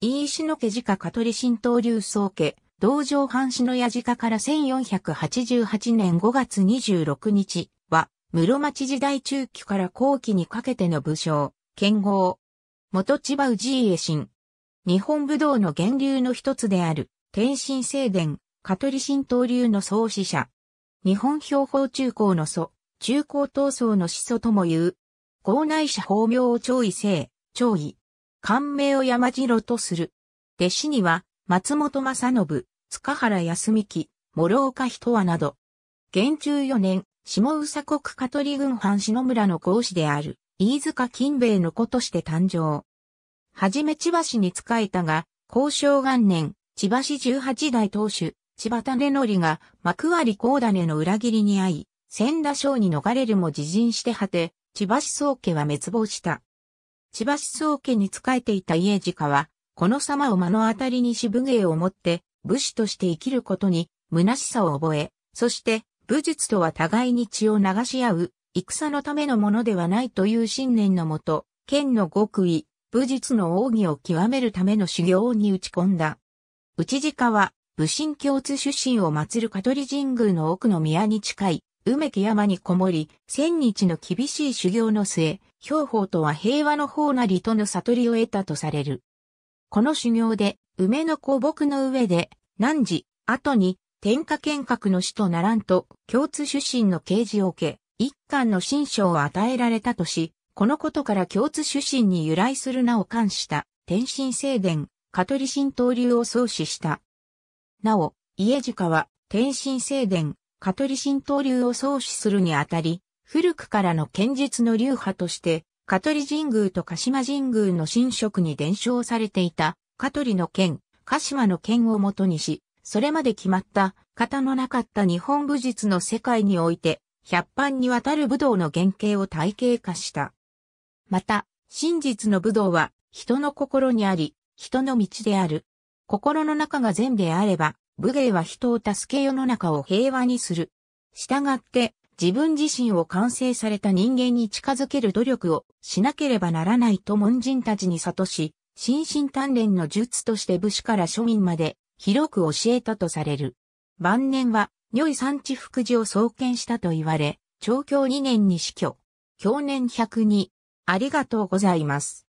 飯の家自家香取新東流宗家、道場藩士の矢自家から1488年5月26日は、室町時代中期から後期にかけての武将、剣豪。元千葉氏家新。日本武道の源流の一つである、天心聖殿、香取新東流の創始者。日本標法中高の祖、中高闘争の始祖とも言う。校内者法名を超異性、超異。官名を山城とする。弟子には、松本正信、塚原康幹、諸岡人和など。元中4年、下宇佐国香取郡藩篠村の講師である、飯塚金兵衛の子として誕生。はじめ千葉市に仕えたが、交渉元年、千葉市18代当主、千葉種則が幕張高種の裏切りに遭い、千田省に逃れるも自陣して果て、千葉市宗家は滅亡した。千葉思想家に仕えていた家鹿は、この様を目の当たりにし武芸を持って、武士として生きることに、虚しさを覚え、そして、武術とは互いに血を流し合う、戦のためのものではないという信念のもと、剣の極意、武術の奥義を極めるための修行に打ち込んだ。内鹿は、武神共通出身を祀る香取神宮の奥の宮に近い、梅木山にこもり、千日の厳しい修行の末、兵法とは平和の方なりとの悟りを得たとされる。この修行で、梅の古木の上で、何時、後に、天下剣閣の死とならんと、共通出身の啓示を受け、一巻の新章を与えられたとし、このことから共通出身に由来する名を冠した、天神聖殿、香取神刀流を創始した。なお、家鹿は、天神聖殿、カトリ神道流を創始するにあたり、古くからの剣術の流派として、カトリ神宮と鹿島神宮の神職に伝承されていた、カトリの剣、鹿島の剣をもとにし、それまで決まった、型のなかった日本武術の世界において、百般にわたる武道の原型を体系化した。また、真実の武道は、人の心にあり、人の道である。心の中が善であれば、武芸は人を助け世の中を平和にする。従って、自分自身を完成された人間に近づける努力をしなければならないと門人たちに悟し、心身鍛錬の術として武士から庶民まで広く教えたとされる。晩年は、如意産地福寺を創建したと言われ、長教2年に死去。享年102。ありがとうございます。